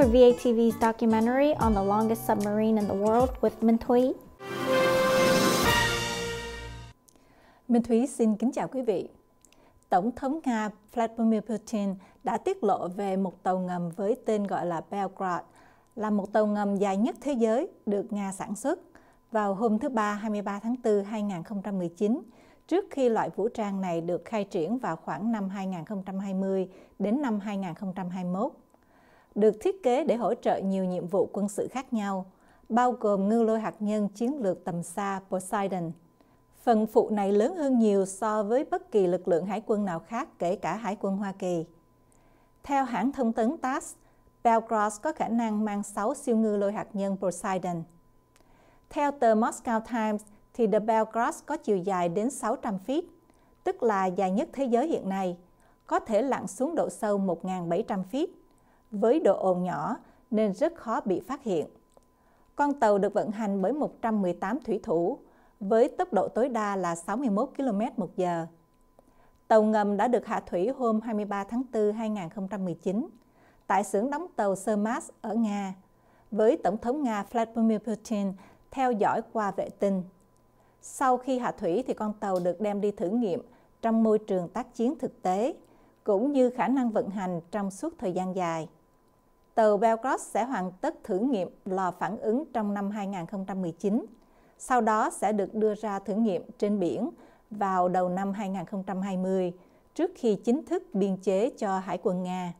for VATV's documentary on the longest submarine in the world with Minh Thúy. Minh Thúy xin kính chào quý vị. Tổng thống Nga Vladimir Putin đã tiết lộ về một tàu ngầm với tên gọi là Belgrade, là một tàu ngầm dài nhất thế giới được Nga sản xuất vào hôm thứ Ba 23 tháng 4 2019, trước khi loại vũ trang này được khai triển vào khoảng năm 2020 đến năm 2021 được thiết kế để hỗ trợ nhiều nhiệm vụ quân sự khác nhau, bao gồm ngư lôi hạt nhân chiến lược tầm xa Poseidon. Phần phụ này lớn hơn nhiều so với bất kỳ lực lượng hải quân nào khác, kể cả hải quân Hoa Kỳ. Theo hãng thông tấn TASS, Belgros có khả năng mang 6 siêu ngư lôi hạt nhân Poseidon. Theo tờ Moscow Times, thì The Belgros có chiều dài đến 600 feet, tức là dài nhất thế giới hiện nay, có thể lặn xuống độ sâu 1.700 feet với độ ồn nhỏ nên rất khó bị phát hiện. Con tàu được vận hành bởi 118 thủy thủ với tốc độ tối đa là 61 km một giờ. Tàu ngầm đã được hạ thủy hôm 23 tháng 4 2019 tại xưởng đóng tàu Sermas ở Nga với Tổng thống Nga Vladimir Putin theo dõi qua vệ tinh. Sau khi hạ thủy thì con tàu được đem đi thử nghiệm trong môi trường tác chiến thực tế cũng như khả năng vận hành trong suốt thời gian dài tàu Belgrade sẽ hoàn tất thử nghiệm lò phản ứng trong năm 2019, sau đó sẽ được đưa ra thử nghiệm trên biển vào đầu năm 2020 trước khi chính thức biên chế cho Hải quân Nga.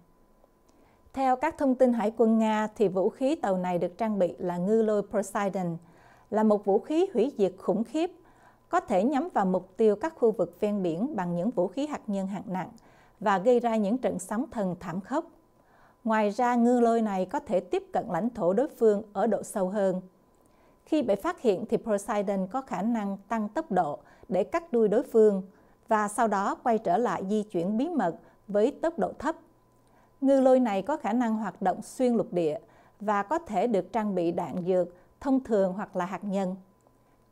Theo các thông tin Hải quân Nga thì vũ khí tàu này được trang bị là ngư lôi Poseidon, là một vũ khí hủy diệt khủng khiếp, có thể nhắm vào mục tiêu các khu vực ven biển bằng những vũ khí hạt nhân hạng nặng và gây ra những trận sóng thần thảm khốc. Ngoài ra, ngư lôi này có thể tiếp cận lãnh thổ đối phương ở độ sâu hơn. Khi bị phát hiện thì Poseidon có khả năng tăng tốc độ để cắt đuôi đối phương và sau đó quay trở lại di chuyển bí mật với tốc độ thấp. Ngư lôi này có khả năng hoạt động xuyên lục địa và có thể được trang bị đạn dược thông thường hoặc là hạt nhân.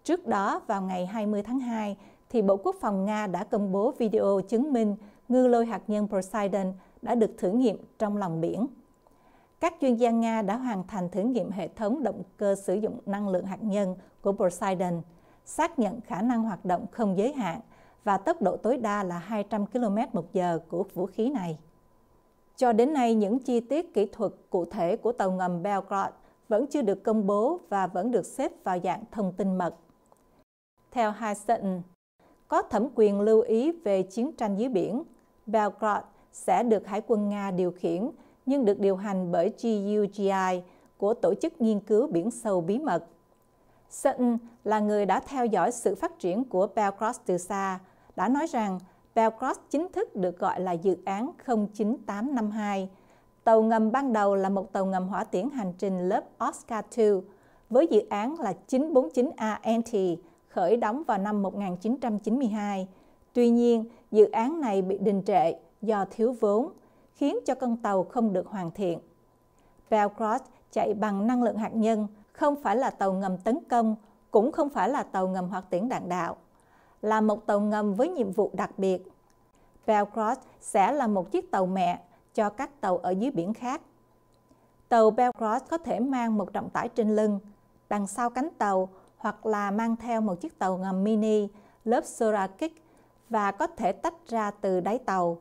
Trước đó, vào ngày 20 tháng 2, thì Bộ Quốc phòng Nga đã công bố video chứng minh ngư lôi hạt nhân Poseidon đã được thử nghiệm trong lòng biển. Các chuyên gia Nga đã hoàn thành thử nghiệm hệ thống động cơ sử dụng năng lượng hạt nhân của Poseidon, xác nhận khả năng hoạt động không giới hạn và tốc độ tối đa là 200 km một giờ của vũ khí này. Cho đến nay, những chi tiết kỹ thuật cụ thể của tàu ngầm Belgrade vẫn chưa được công bố và vẫn được xếp vào dạng thông tin mật. Theo Hudson, có thẩm quyền lưu ý về chiến tranh dưới biển, Belgrade sẽ được Hải quân Nga điều khiển nhưng được điều hành bởi GUGI của Tổ chức Nghiên cứu Biển Sâu Bí mật. Sutton là người đã theo dõi sự phát triển của Belcross từ xa, đã nói rằng Belcross chính thức được gọi là dự án 09852. Tàu ngầm ban đầu là một tàu ngầm hỏa tiễn hành trình lớp Oscar II với dự án là 949ANT khởi đóng vào năm 1992. Tuy nhiên, dự án này bị đình trệ do thiếu vốn, khiến cho con tàu không được hoàn thiện. Belcross chạy bằng năng lượng hạt nhân, không phải là tàu ngầm tấn công, cũng không phải là tàu ngầm hoạt tiễn đạn đạo, là một tàu ngầm với nhiệm vụ đặc biệt. Belcross sẽ là một chiếc tàu mẹ cho các tàu ở dưới biển khác. Tàu Belcross có thể mang một trọng tải trên lưng, đằng sau cánh tàu hoặc là mang theo một chiếc tàu ngầm mini lớp Sorakik và có thể tách ra từ đáy tàu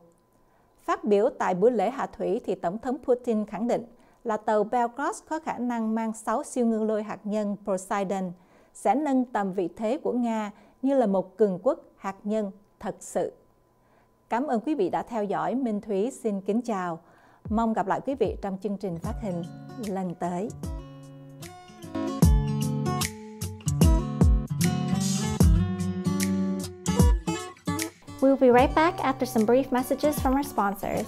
Phát biểu tại buổi lễ hạ thủy thì Tổng thống Putin khẳng định là tàu Belgrad có khả năng mang 6 siêu ngư lôi hạt nhân Poseidon sẽ nâng tầm vị thế của Nga như là một cường quốc hạt nhân thật sự. Cảm ơn quý vị đã theo dõi. Minh Thúy xin kính chào. Mong gặp lại quý vị trong chương trình phát hình lần tới. We will be right back after some brief messages from our sponsors.